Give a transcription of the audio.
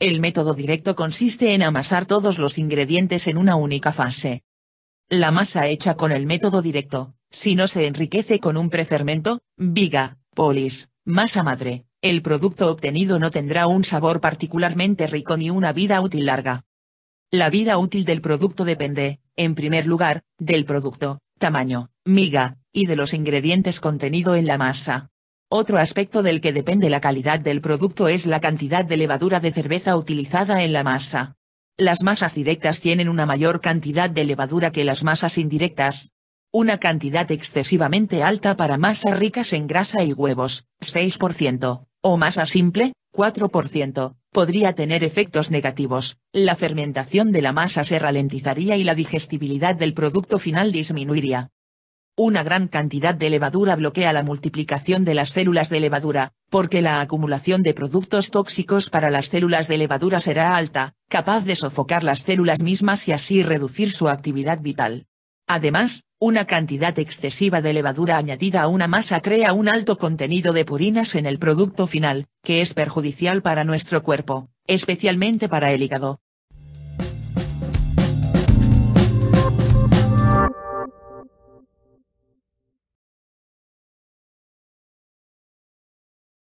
El método directo consiste en amasar todos los ingredientes en una única fase. La masa hecha con el método directo, si no se enriquece con un prefermento, viga, polis, masa madre, el producto obtenido no tendrá un sabor particularmente rico ni una vida útil larga. La vida útil del producto depende, en primer lugar, del producto, tamaño, miga, y de los ingredientes contenido en la masa. Otro aspecto del que depende la calidad del producto es la cantidad de levadura de cerveza utilizada en la masa. Las masas directas tienen una mayor cantidad de levadura que las masas indirectas. Una cantidad excesivamente alta para masas ricas en grasa y huevos, 6%, o masa simple, 4%, podría tener efectos negativos, la fermentación de la masa se ralentizaría y la digestibilidad del producto final disminuiría una gran cantidad de levadura bloquea la multiplicación de las células de levadura, porque la acumulación de productos tóxicos para las células de levadura será alta, capaz de sofocar las células mismas y así reducir su actividad vital. Además, una cantidad excesiva de levadura añadida a una masa crea un alto contenido de purinas en el producto final, que es perjudicial para nuestro cuerpo, especialmente para el hígado,